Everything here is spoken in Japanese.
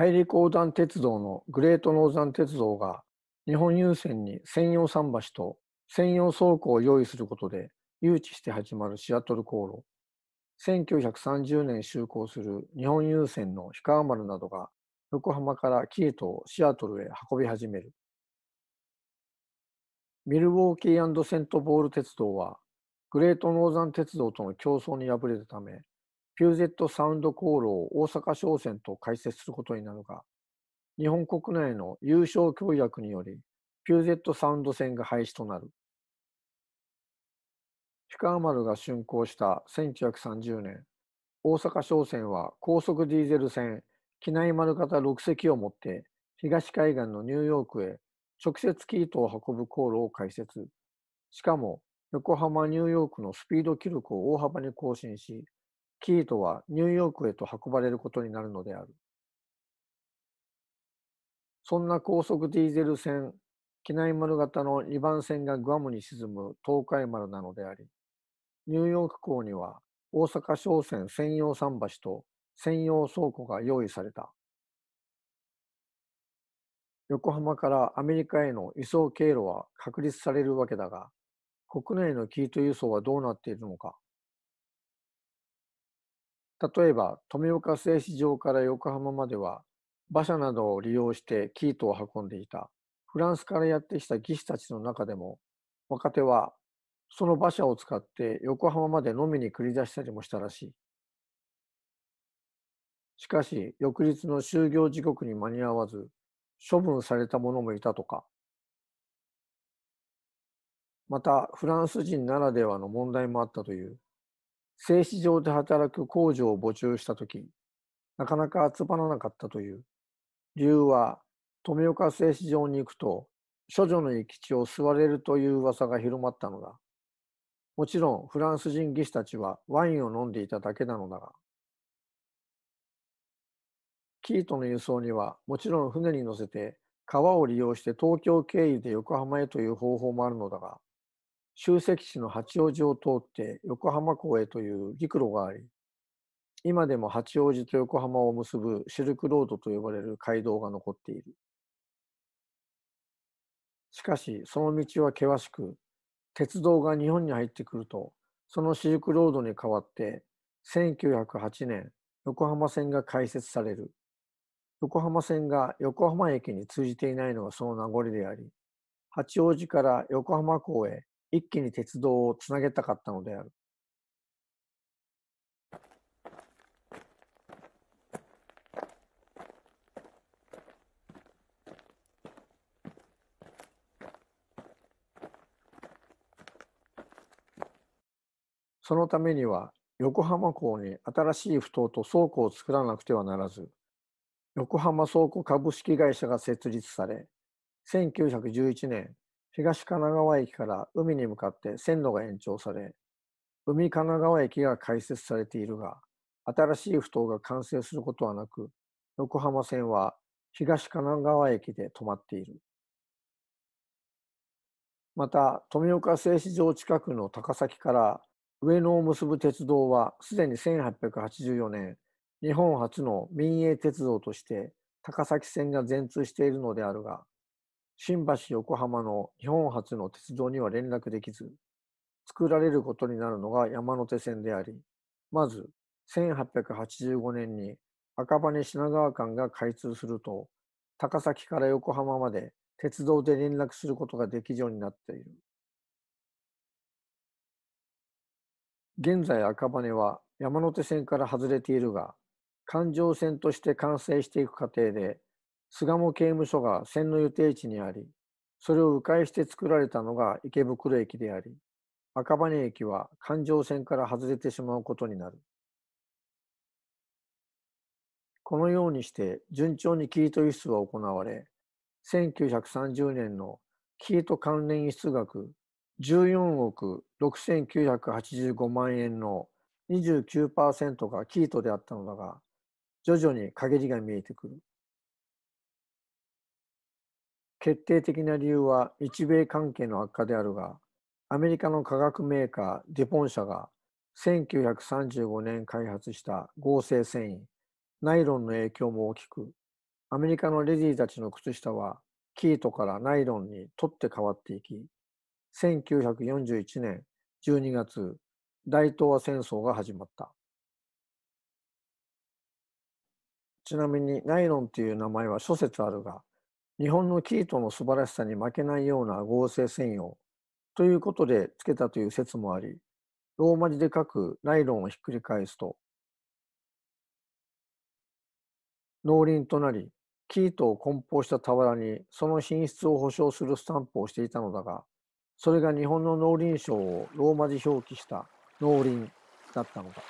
大陸横断鉄道のグレートノーザン鉄道が日本郵船に専用桟橋と専用倉庫を用意することで誘致して始まるシアトル航路1930年就航する日本郵船の氷川丸などが横浜からキエトをシアトルへ運び始めるミルウォーキーセントボール鉄道はグレートノーザン鉄道との競争に敗れたためットサウンド航路を大阪商船と開設することになるが、日本国内の優勝協約により、ューゼットサウンド船が廃止となる。氷川丸が竣工した1930年、大阪商船は高速ディーゼル船、機内丸型6隻を持って、東海岸のニューヨークへ直接キートを運ぶ航路を開設。しかも、横浜、ニューヨークのスピード記録を大幅に更新し、ートはニューヨークへと運ばれることになるのである。そんな高速ディーゼル船、機内丸型の2番船がグアムに沈む東海丸なのであり、ニューヨーク港には大阪商船専用桟橋と専用倉庫が用意された。横浜からアメリカへの移送経路は確立されるわけだが、国内のキート輸送はどうなっているのか。例えば、富岡製糸場から横浜までは、馬車などを利用して生糸を運んでいたフランスからやってきた技師たちの中でも、若手はその馬車を使って横浜まで飲みに繰り出したりもしたらしい。しかし、翌日の就業時刻に間に合わず、処分された者もいたとか。また、フランス人ならではの問題もあったという。製糸場で働く工場を募集した時なかなか集まらなかったという理由は富岡製糸場に行くと処女の行き地を吸われるという噂が広まったのだもちろんフランス人技師たちはワインを飲んでいただけなのだが生糸の輸送にはもちろん船に乗せて川を利用して東京経由で横浜へという方法もあるのだが集積地の八王子を通って横浜港へという陸路があり、今でも八王子と横浜を結ぶシルクロードと呼ばれる街道が残っている。しかし、その道は険しく、鉄道が日本に入ってくると、そのシルクロードに代わって、1908年、横浜線が開設される。横浜線が横浜駅に通じていないのがその名残であり、八王子から横浜港へ一気に鉄道をつなげたかったのである。そのためには横浜港に新しい埠頭と倉庫を作らなくてはならず、横浜倉庫株式会社が設立され、1911年、東神奈川駅から海に向かって線路が延長され、海神奈川駅が開設されているが、新しい埠頭が完成することはなく、横浜線は東神奈川駅で止まっている。また、富岡製糸場近くの高崎から上野を結ぶ鉄道は、すでに1884年、日本初の民営鉄道として高崎線が全通しているのであるが、新橋横浜の日本初の鉄道には連絡できず、作られることになるのが山手線であり、まず1885年に赤羽品川間が開通すると、高崎から横浜まで鉄道で連絡することができるようになっている。現在赤羽は山手線から外れているが、環状線として完成していく過程で、巣鴨刑務所が線の予定地にあり、それを迂回して作られたのが池袋駅であり、赤羽駅は環状線から外れてしまうことになる。このようにして順調に生糸輸出は行われ、1930年の生糸関連輸出額14億6985万円の29%が生糸であったのだが、徐々に陰りが見えてくる。決定的な理由は日米関係の悪化であるが、アメリカの化学メーカーデポン社が1935年開発した合成繊維、ナイロンの影響も大きく、アメリカのレディーたちの靴下は生糸からナイロンに取って変わっていき、1941年12月、大東亜戦争が始まった。ちなみにナイロンという名前は諸説あるが、日本の生糸の素晴らしさに負けないような合成専用ということでつけたという説もあり、ローマ字で書くナイロンをひっくり返すと、農林となり、生糸を梱包した俵にその品質を保証するスタンプをしていたのだが、それが日本の農林省をローマ字表記した農林だったのだ。